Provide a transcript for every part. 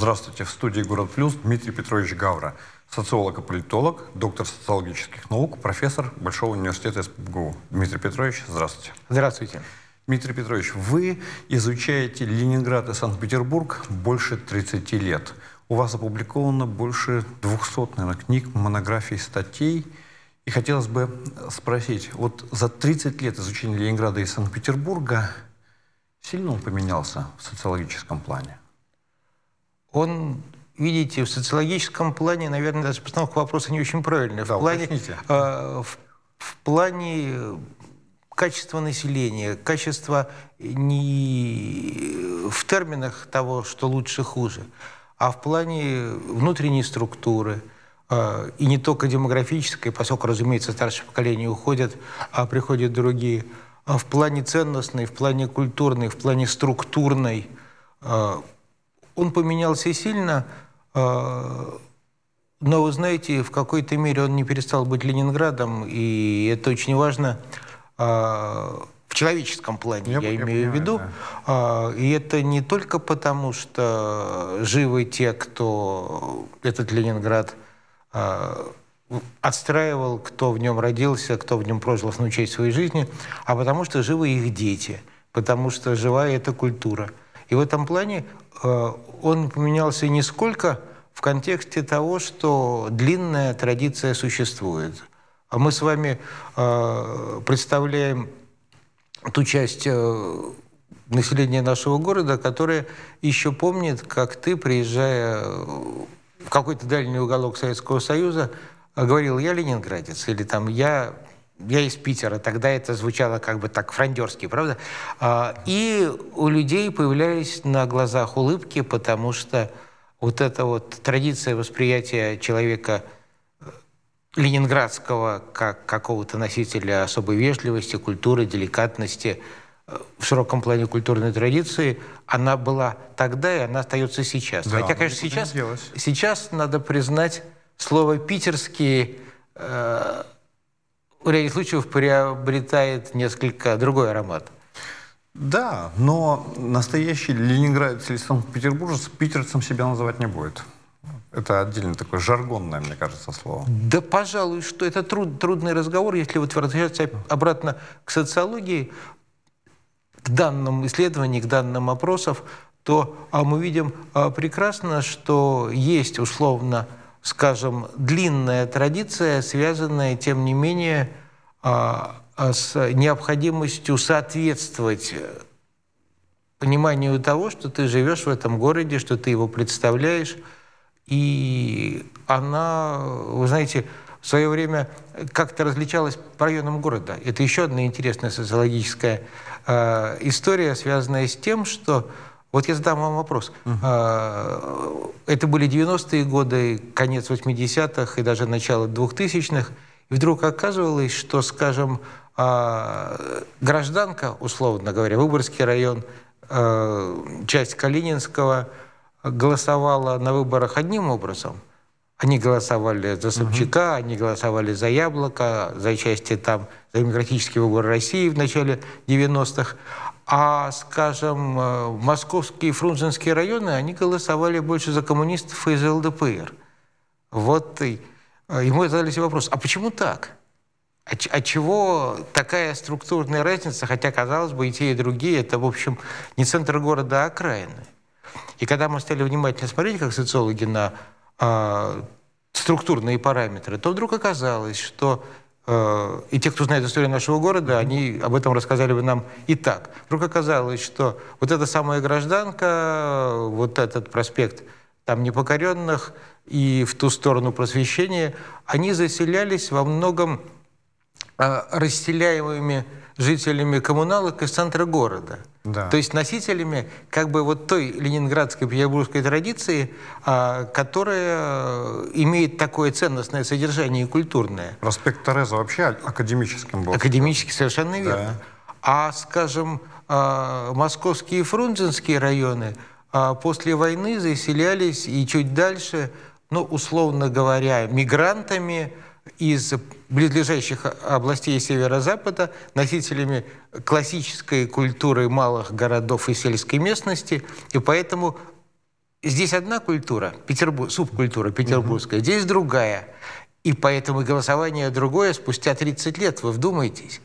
Здравствуйте, в студии «Город Плюс» Дмитрий Петрович Гавра, социолог и политолог, доктор социологических наук, профессор Большого университета СПБГУ. Дмитрий Петрович, здравствуйте. Здравствуйте. Дмитрий Петрович, вы изучаете Ленинград и Санкт-Петербург больше 30 лет. У вас опубликовано больше 200, наверное, книг, монографий, статей. И хотелось бы спросить, вот за 30 лет изучения Ленинграда и Санкт-Петербурга сильно он поменялся в социологическом плане? он видите, в социологическом плане, наверное, даже постановка вопроса не очень правильная. Да, в, плане, э, в, в плане качества населения, качества не в терминах того, что лучше, хуже, а в плане внутренней структуры, э, и не только демографической, поскольку, разумеется, старшее поколение уходят, а приходят другие, а в плане ценностной, в плане культурной, в плане структурной, э, он поменялся сильно, а, но, вы знаете, в какой-то мере он не перестал быть Ленинградом, и это очень важно а, в человеческом плане, я, я имею понимаю, в виду. Да. А, и это не только потому, что живы те, кто этот Ленинград отстраивал, кто в нем родился, кто в нем прожил основную часть своей жизни, а потому что живы их дети, потому что жива эта культура – и в этом плане э, он поменялся не сколько в контексте того, что длинная традиция существует. А мы с вами э, представляем ту часть э, населения нашего города, которая еще помнит, как ты, приезжая в какой-то дальний уголок Советского Союза, говорил «я ленинградец» или там «я я из Питера, тогда это звучало как бы так франдерски, правда? А, и у людей появлялись на глазах улыбки, потому что вот эта вот традиция восприятия человека э, ленинградского как какого-то носителя особой вежливости, культуры, деликатности, э, в широком плане культурной традиции, она была тогда, и она остается сейчас. Да, Хотя, ну, конечно, сейчас, сейчас надо признать слово «питерские» э, в ряде случаев приобретает несколько другой аромат. Да, но настоящий ленинградец или санкт-петербуржец питерцем себя называть не будет. Это отдельно такое жаргонное, мне кажется, слово. Да, пожалуй, что это труд, трудный разговор, если вот возвращаться обратно к социологии, к данным исследований, к данным опросов, то а мы видим а, прекрасно, что есть условно скажем, длинная традиция, связанная, тем не менее, а, а, с необходимостью соответствовать пониманию того, что ты живешь в этом городе, что ты его представляешь. И она, вы знаете, в свое время как-то различалась по районам города. Это еще одна интересная социологическая а, история, связанная с тем, что вот я задам вам вопрос. Угу. Это были 90-е годы, конец 80-х и даже начало 2000-х. И вдруг оказывалось, что, скажем, а, гражданка, условно говоря, Выборгский район, а, часть Калининского, голосовала на выборах одним образом. Они голосовали за Собчака, угу. они голосовали за Яблоко, за части там, за демократический выбор России в начале 90-х. А, скажем, э, московские и фрунзенские районы, они голосовали больше за коммунистов и за ЛДПР. Вот и э, ему задали себе вопрос, а почему так? От, а а чего такая структурная разница, хотя, казалось бы, и те, и другие, это, в общем, не центр города, а окраины. И когда мы стали внимательно смотреть, как социологи, на э, структурные параметры, то вдруг оказалось, что Э, и те, кто знает историю нашего города, они об этом рассказали бы нам и так. Вдруг оказалось, что вот эта самая гражданка, вот этот проспект там непокоренных и в ту сторону просвещения, они заселялись во многом э, расселяемыми жителями коммуналок из центра города – да. То есть носителями как бы вот той ленинградской петербургской традиции, а, которая э, имеет такое ценностное содержание и культурное. Проспект Тереза вообще академическим был. Академически, совершенно да. верно. А, скажем, а, московские и фрунзенские районы а, после войны заселялись и чуть дальше, ну, условно говоря, мигрантами – из близлежащих областей северо-запада носителями классической культуры малых городов и сельской местности, и поэтому здесь одна культура, Петербург, субкультура петербургская, угу. здесь другая. И поэтому голосование другое спустя 30 лет, вы вдумайтесь.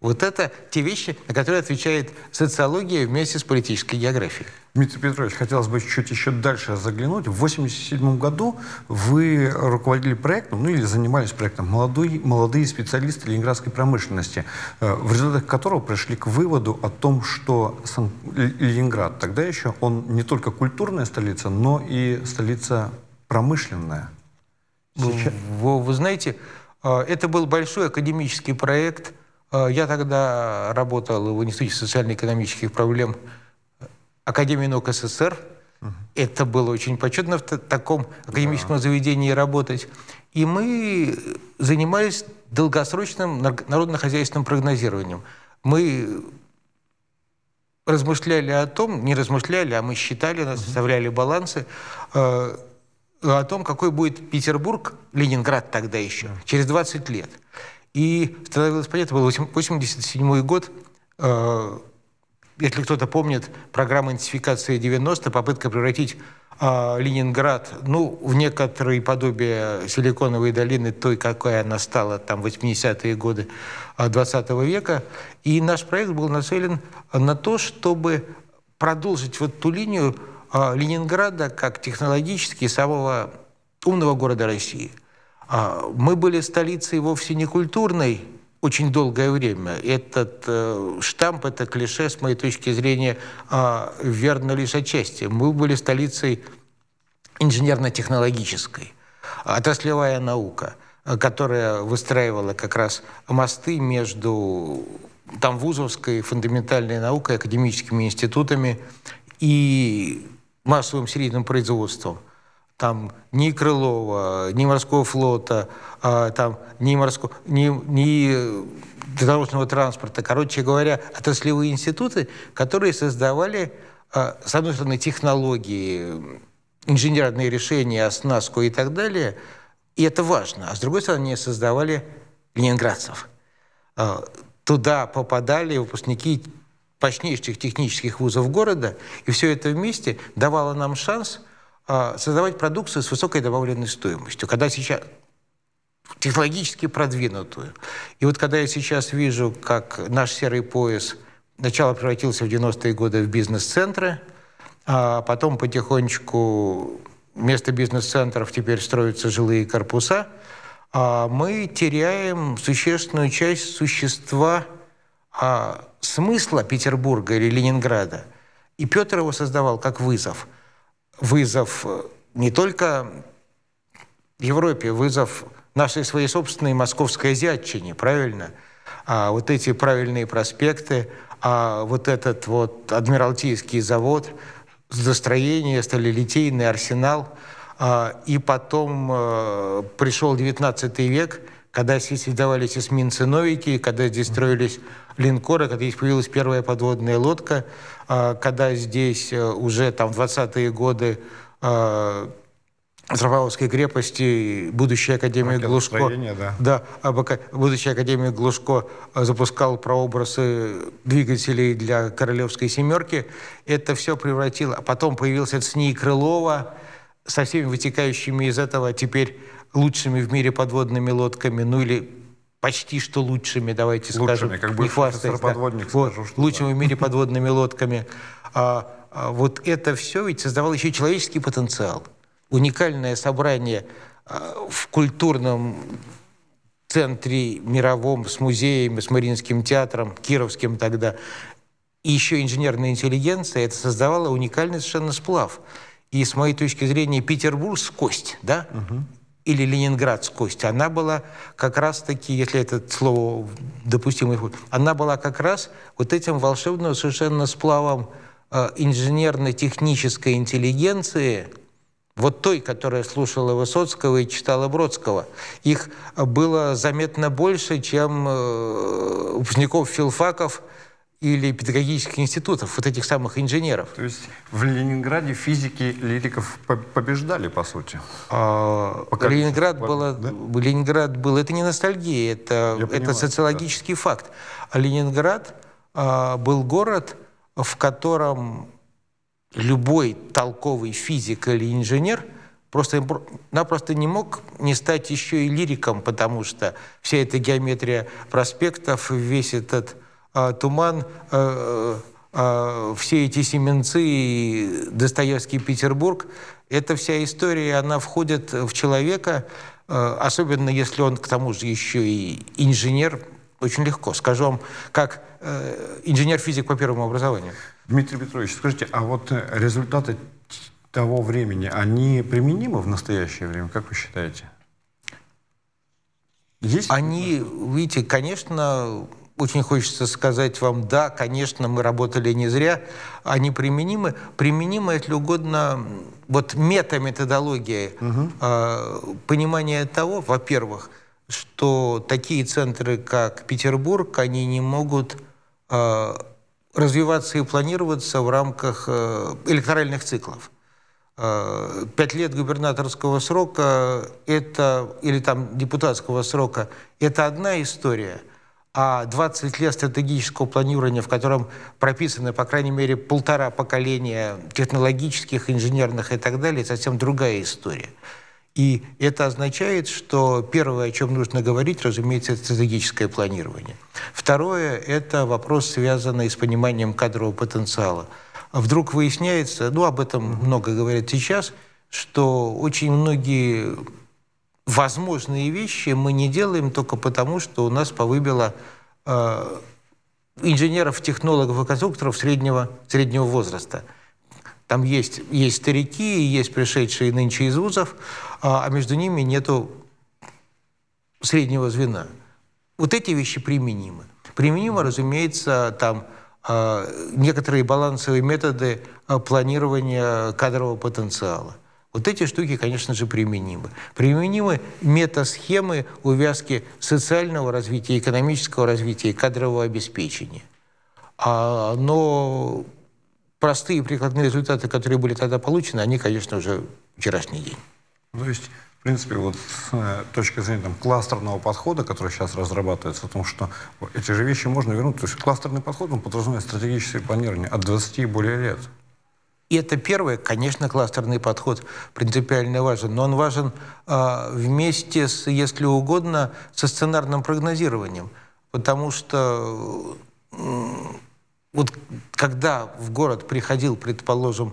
Вот это те вещи, на которые отвечает социология вместе с политической географией. Дмитрий Петрович, хотелось бы чуть еще дальше заглянуть. В 1987 году вы руководили проектом, ну или занимались проектом «Молодой, «Молодые специалисты Ленинградской промышленности», э, в результате которого пришли к выводу о том, что Сан Ленинград тогда еще, он не только культурная столица, но и столица промышленная. Сейчас... Вы, вы знаете, э, это был большой академический проект – Э, я тогда работал в Институте социально-экономических проблем э, Академии наук СССР. Это было очень почетно в таком академическом да. заведении работать. И мы э, занимались долгосрочным народно-хозяйственным прогнозированием. Мы размышляли о том, не размышляли, а мы считали, составляли балансы, э, о том, какой будет Петербург, Ленинград тогда еще, через 20 лет. И становилось понятно, был 1987 год, э, если кто-то помнит, программа интенсификации 90, попытка превратить э, Ленинград ну, в некоторое подобие Силиконовой долины, той, какой она стала там в 80-е годы 20 э, -го века. И наш проект был нацелен на то, чтобы продолжить вот ту линию э, Ленинграда как технологически самого умного города России – а, мы были столицей вовсе не культурной очень долгое время. Этот э, штамп, это клише, с моей точки зрения, а, верно лишь отчасти. Мы были столицей инженерно-технологической, отраслевая наука, которая выстраивала как раз мосты между там вузовской фундаментальной наукой, академическими институтами и массовым серийным производством там ни Крылова, ни морского флота, а, там, ни, морского, ни, ни дорожного транспорта. Короче говоря, отраслевые институты, которые создавали, а, с одной стороны, технологии, инженерные решения, оснастку и так далее. И это важно. А с другой стороны, они создавали ленинградцев. А, туда попадали выпускники мощнейших технических вузов города, и все это вместе давало нам шанс – а, создавать продукцию с высокой добавленной стоимостью. Когда сейчас технологически продвинутую. И вот когда я сейчас вижу, как наш серый пояс сначала превратился в 90-е годы в бизнес-центры, а потом потихонечку вместо бизнес-центров теперь строятся жилые корпуса, а мы теряем существенную часть существа а, смысла Петербурга или Ленинграда. И Петр его создавал как вызов – вызов э, не только Европе, вызов нашей своей собственной московской азиатчине, правильно? А вот эти правильные проспекты, а вот этот вот Адмиралтейский завод, застроение, сталелитейный арсенал. А, и потом а, пришел 19 век – когда здесь издавались эсминцы новики, когда здесь строились линкоры, когда здесь появилась первая подводная лодка, а, когда здесь э, уже там 20-е годы Заваловской крепости будущая Академия Глушко, да. Да, а будущая Академия Глушко э, запускал прообразы двигателей для Королевской семерки. Это все превратило. А потом появился СНИ Крылова со всеми вытекающими из этого теперь лучшими в мире подводными лодками, ну или почти что лучшими, давайте лучшими, скажем, как не хвастаясь, да. скажу, вот, лучшими да. в мире подводными лодками. А, а, вот это все ведь создавало еще человеческий потенциал. Уникальное собрание а, в культурном центре мировом с музеями, с Мариинским театром, Кировским тогда, и еще инженерная интеллигенция, это создавало уникальный совершенно сплав. И с моей точки зрения, Петербург – кость, да? Угу или Ленинград с ленинградскость, она была как раз-таки, если это слово допустимо, она была как раз вот этим волшебным совершенно сплавом э, инженерно-технической интеллигенции, вот той, которая слушала Высоцкого и читала Бродского. Их было заметно больше, чем э, выпускников филфаков – или педагогических институтов, вот этих самых инженеров. То есть в Ленинграде физики лириков побеждали, по сути? А, Пока Ленинград, было, да? Ленинград был... Это не ностальгия, это, это понимаю, социологический да. факт. А Ленинград а, был город, в котором любой толковый физик или инженер просто напросто не мог не стать еще и лириком, потому что вся эта геометрия проспектов, весь этот а, туман, э, э, а, все эти семенцы и Достоевский Петербург, эта вся история, она входит в человека, э, особенно если он к тому же еще и инженер, очень легко. Скажу вам, как инженер-физик по первому образованию. Дмитрий Петрович, скажите, а вот результаты того времени, они применимы в настоящее время, как вы считаете? Есть? Они, видите, конечно, очень хочется сказать вам, да, конечно, мы работали не зря, они применимы. Применимы, если угодно, вот метаметодология, угу. э, понимание того, во-первых, что такие центры, как Петербург, они не могут а, развиваться и планироваться в рамках э, электоральных циклов. А, пять лет губернаторского срока это, или там депутатского срока – это одна история – а 20 лет стратегического планирования, в котором прописаны, по крайней мере, полтора поколения технологических, инженерных и так далее, совсем другая история. И это означает, что первое, о чем нужно говорить, разумеется, это стратегическое планирование. Второе – это вопрос, связанный с пониманием кадрового потенциала. Вдруг выясняется, ну об этом много говорят сейчас, что очень многие возможные вещи мы не делаем только потому, что у нас повыбило э, инженеров, технологов и конструкторов среднего, среднего возраста. Там есть, есть старики, есть пришедшие нынче из вузов, а, а между ними нету среднего звена. Вот эти вещи применимы. Применимо, разумеется, там э, некоторые балансовые методы э, планирования кадрового потенциала. Вот эти штуки, конечно же, применимы. Применимы метасхемы увязки социального развития, экономического развития, кадрового обеспечения. А, но простые прикладные результаты, которые были тогда получены, они, конечно, уже вчерашний день. Ну, то есть, в принципе, вот с э, точки зрения там, кластерного подхода, который сейчас разрабатывается, о том, что эти же вещи можно вернуть. То есть кластерный подход, он подразумевает стратегическое планирование от 20 и более лет. И это первое, конечно, кластерный подход принципиально важен, но он важен э, вместе с, если угодно, со сценарным прогнозированием, потому что э, вот когда в город приходил, предположим,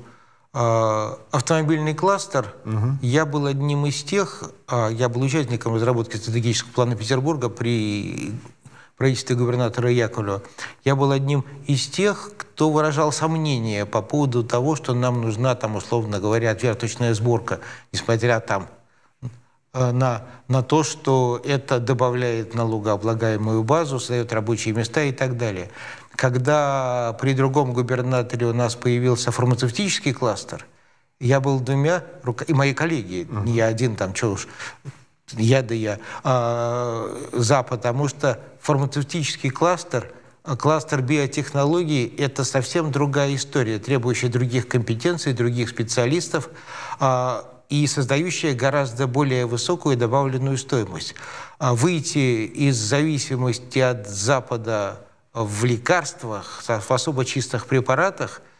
э, автомобильный кластер, угу. я был одним из тех, э, я был участником разработки стратегического плана Петербурга при правительстве губернатора Яковлева, я был одним из тех, кто выражал сомнения по поводу того, что нам нужна, там, условно говоря, отверточная сборка, несмотря там э, на, на то, что это добавляет налогооблагаемую базу, создает рабочие места и так далее. Когда при другом губернаторе у нас появился фармацевтический кластер, я был двумя руками, и мои коллеги, uh-huh. не я один там, что уж, я да я, а, за, потому что фармацевтический кластер, кластер биотехнологий – это совсем другая история, требующая других компетенций, других специалистов а, и создающая гораздо более высокую добавленную стоимость. А выйти из зависимости от Запада в лекарствах, в особо чистых препаратах –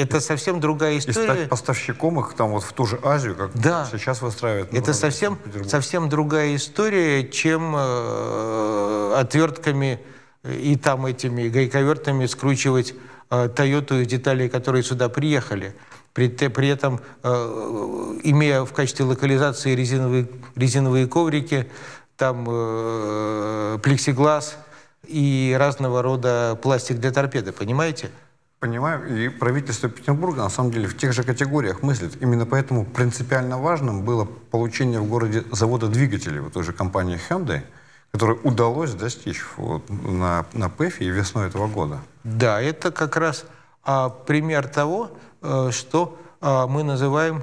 это совсем другая история. И стать поставщиком их там вот в ту же Азию, как да. сейчас выстраивают. Это совсем, совсем другая история, чем э, отвертками и там этими гайковертами скручивать э, и детали, которые сюда приехали. При, при этом, э, имея в качестве локализации резиновые, резиновые коврики, там э, плексиглаз и разного рода пластик для торпеды, понимаете? Понимаю, и правительство Петербурга на самом деле в тех же категориях мыслит. Именно поэтому принципиально важным было получение в городе завода двигателей вот той же компании Hyundai, который удалось достичь вот на, на ПЭФе и весной этого года. Да, это как раз а, пример того, а, что а, мы называем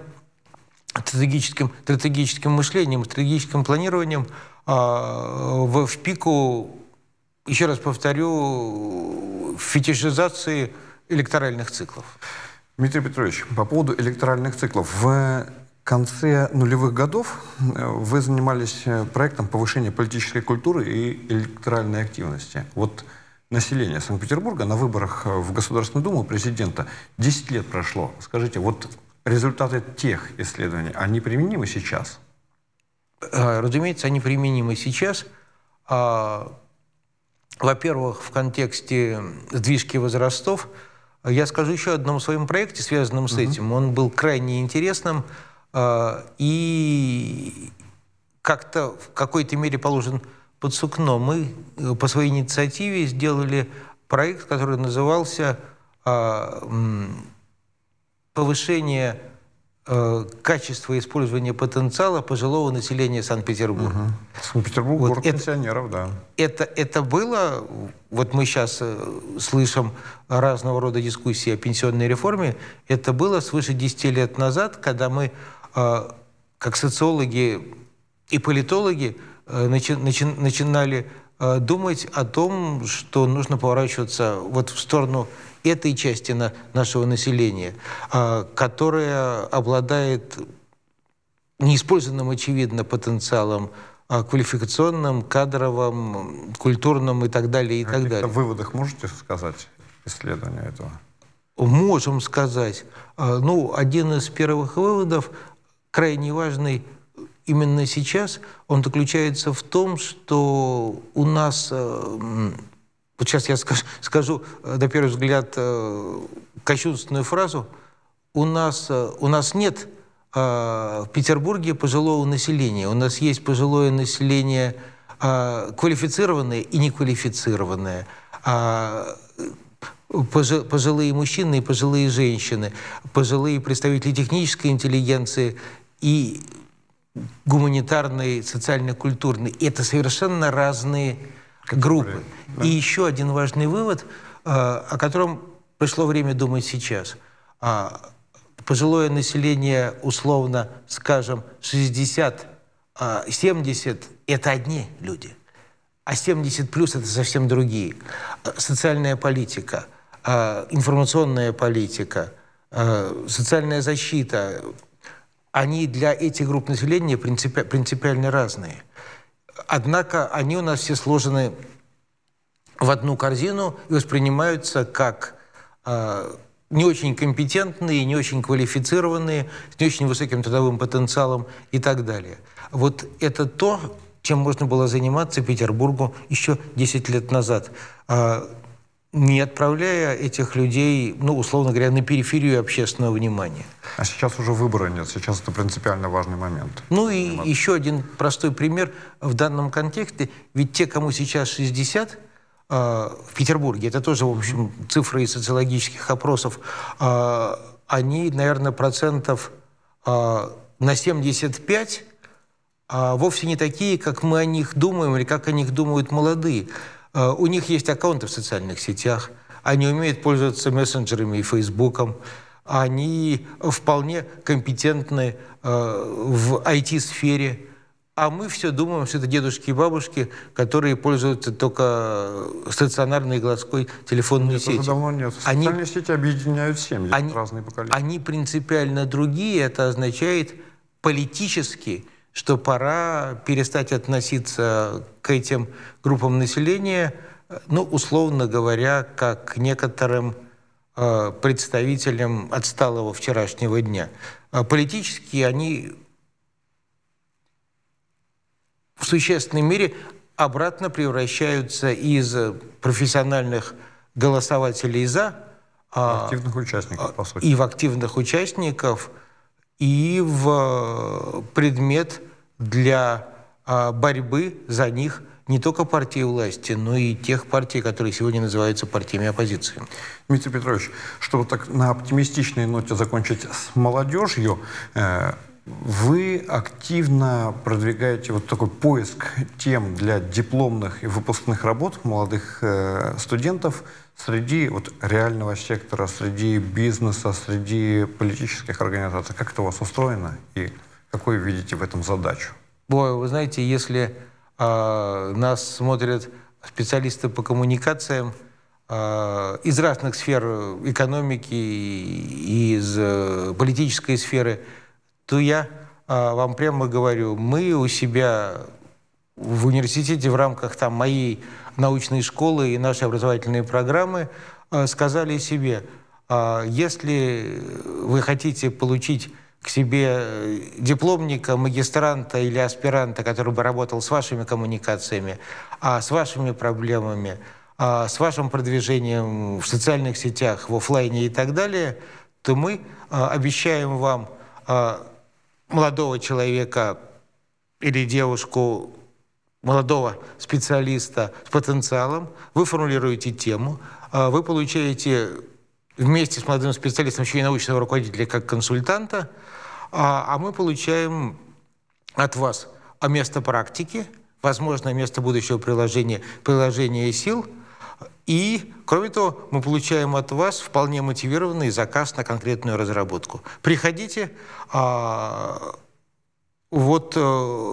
стратегическим, стратегическим мышлением, стратегическим планированием а, в, в пику, еще раз повторю, фетишизации электоральных циклов. Дмитрий Петрович, по поводу электоральных циклов. В конце нулевых годов э, вы занимались э, проектом повышения политической культуры и электоральной активности. Вот население Санкт-Петербурга на выборах э, в Государственную Думу президента 10 лет прошло. Скажите, вот результаты тех исследований, они применимы сейчас? Разумеется, они применимы сейчас. А, во-первых, в контексте сдвижки возрастов – я скажу еще о одном своем проекте, связанном с угу. этим. Он был крайне интересным э, и как-то в какой-то мере положен под сукно. Мы э, по своей инициативе сделали проект, который назывался э, «Повышение Э, качество использования потенциала пожилого населения Санкт-Петербурга. Угу. Санкт-Петербург вот город это, пенсионеров, да. Это, это было, вот мы сейчас э, слышим разного рода дискуссии о пенсионной реформе, это было свыше 10 лет назад, когда мы, э, как социологи и политологи, начи, начи, начинали думать о том, что нужно поворачиваться вот в сторону этой части на нашего населения, а, которая обладает неиспользованным, очевидно, потенциалом а, квалификационным, кадровым, культурным и так далее, и так далее. В выводах можете сказать исследования этого? Можем сказать. А, ну, один из первых выводов, крайне важный именно сейчас, он заключается в том, что у нас вот сейчас я скажу, скажу э, на первый взгляд, э, кощунственную фразу. У нас, э, у нас нет в Петербурге пожилого населения. У нас есть пожилое население квалифицированное и неквалифицированное а, пожилые мужчины и пожилые женщины, пожилые представители технической интеллигенции и гуманитарной, социально-культурной. Это совершенно разные группы. И еще один важный вывод, э, о котором пришло время думать сейчас. А, пожилое население, условно, скажем, 60, 70 а, – это одни люди, а 70 плюс – это совсем другие. А, социальная политика, информационная политика, социальная защита – они для этих групп населения принципи принципиально разные. Однако они у нас все сложены в одну корзину и воспринимаются как э, не очень компетентные, не очень квалифицированные, с не очень высоким трудовым потенциалом и так далее. Вот это то, чем можно было заниматься Петербургу еще 10 лет назад. Э, не отправляя этих людей, ну, условно говоря, на периферию общественного внимания. А сейчас уже выбора нет, сейчас это принципиально важный момент. Ну и Понимаете? еще один простой пример в данном контексте. Ведь те, кому сейчас 60, э, а, в Петербурге, это тоже, в общем, цифры из социологических опросов, э, они, наверное, процентов э, на 75 э, вовсе не такие, как мы о них думаем или как о них думают молодые. А, у них есть аккаунты в социальных сетях, они умеют пользоваться мессенджерами и Фейсбуком, они вполне компетентны а, в IT-сфере, а мы все думаем, что это дедушки и бабушки, которые пользуются только стационарной городской телефонной нет, сетью. давно нет. Социальные они, сети объединяют семьи они, разные поколения. Они принципиально другие. Это означает политически что пора перестать относиться к этим группам населения, ну, условно говоря, как к некоторым э, представителям отсталого вчерашнего дня. А политически они в существенной мере обратно превращаются из профессиональных голосователей за а, активных участников, по сути. и в активных участников, и в предмет для а, борьбы за них не только партии власти, но и тех партий, которые сегодня называются партиями оппозиции. Дмитрий Петрович, чтобы так на оптимистичной ноте закончить с молодежью, э, вы активно продвигаете вот такой поиск тем для дипломных и выпускных работ молодых э, студентов среди вот реального сектора, среди бизнеса, среди политических организаций. Как это у вас устроено и Какую видите в этом задачу? Ой, вы знаете, если э, нас смотрят специалисты по коммуникациям э, из разных сфер экономики и из э, политической сферы, то я э, вам прямо говорю, мы у себя в университете в рамках там, моей научной школы и нашей образовательной программы э, сказали себе, э, если вы хотите получить к себе э, дипломника, магистранта или аспиранта, который бы работал с вашими коммуникациями, а с вашими проблемами, а с вашим продвижением в социальных сетях, в офлайне и так далее, то мы э, обещаем вам э, молодого человека или девушку, молодого специалиста с потенциалом, вы формулируете тему, вы получаете вместе с молодым специалистом еще и научного руководителя как консультанта – а, а мы получаем от вас а место практики, возможно, место будущего приложения, приложения сил. И, кроме того, мы получаем от вас вполне мотивированный заказ на конкретную разработку. Приходите, а, вот э,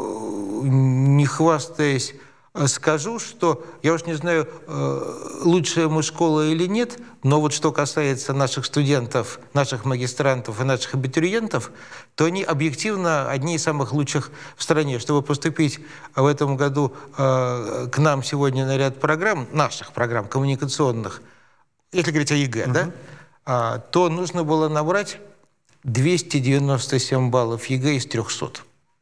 не хвастаясь Э, скажу, что я уж не знаю, э, лучшая мы школа или нет, но вот что касается наших студентов, наших магистрантов и наших абитуриентов, то они объективно одни из самых лучших в стране. Чтобы поступить в этом году э, к нам сегодня на ряд программ, наших программ коммуникационных, если говорить о ЕГЭ, угу. да, а, то нужно было набрать 297 баллов ЕГЭ из 300.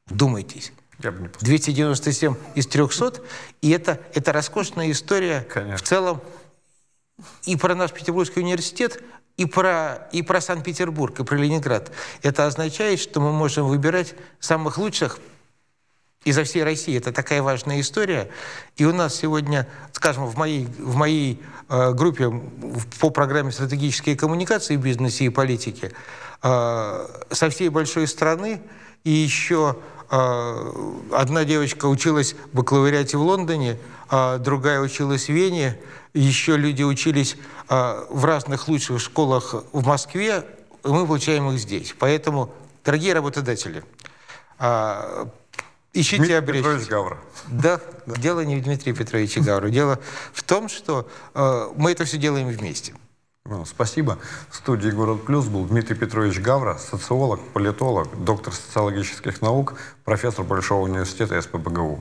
Вдумайтесь. Я бы не 297 из 300. И это, это роскошная история Конечно. в целом и про наш Петербургский университет, и про, и про Санкт-Петербург, и про Ленинград. Это означает, что мы можем выбирать самых лучших изо всей России. Это такая важная история. И у нас сегодня, скажем, в моей, в моей э, группе по программе «Стратегические коммуникации в бизнесе и политике» э, со всей большой страны и еще а, одна девочка училась в бакалавриате в Лондоне, а другая училась в Вене, еще люди учились а, в разных лучших школах в Москве, и мы получаем их здесь. Поэтому, дорогие работодатели, а, ищите Дмитрий обречь. Петрович Гавра. Да, да, дело не в Дмитрии Петровиче Гавру. Дело в том, что мы это все делаем вместе. Ну, спасибо. В студии «Город Плюс» был Дмитрий Петрович Гавра, социолог, политолог, доктор социологических наук, профессор Большого университета СПБГУ.